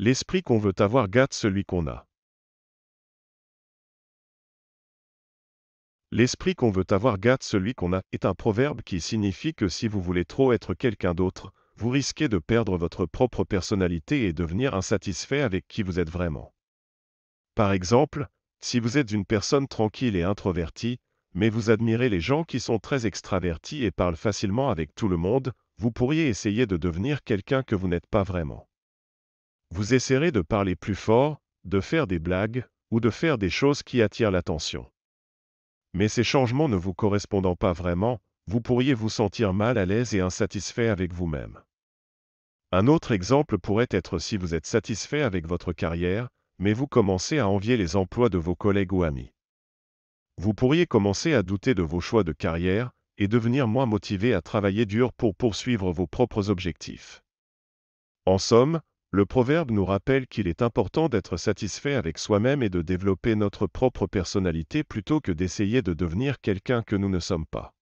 L'esprit qu'on veut avoir gâte celui qu'on a. L'esprit qu'on veut avoir gâte celui qu'on a est un proverbe qui signifie que si vous voulez trop être quelqu'un d'autre, vous risquez de perdre votre propre personnalité et devenir insatisfait avec qui vous êtes vraiment. Par exemple, si vous êtes une personne tranquille et introvertie, mais vous admirez les gens qui sont très extravertis et parlent facilement avec tout le monde, vous pourriez essayer de devenir quelqu'un que vous n'êtes pas vraiment. Vous essaierez de parler plus fort, de faire des blagues, ou de faire des choses qui attirent l'attention. Mais ces changements ne vous correspondant pas vraiment, vous pourriez vous sentir mal à l'aise et insatisfait avec vous-même. Un autre exemple pourrait être si vous êtes satisfait avec votre carrière, mais vous commencez à envier les emplois de vos collègues ou amis. Vous pourriez commencer à douter de vos choix de carrière et devenir moins motivé à travailler dur pour poursuivre vos propres objectifs. En somme, le proverbe nous rappelle qu'il est important d'être satisfait avec soi-même et de développer notre propre personnalité plutôt que d'essayer de devenir quelqu'un que nous ne sommes pas.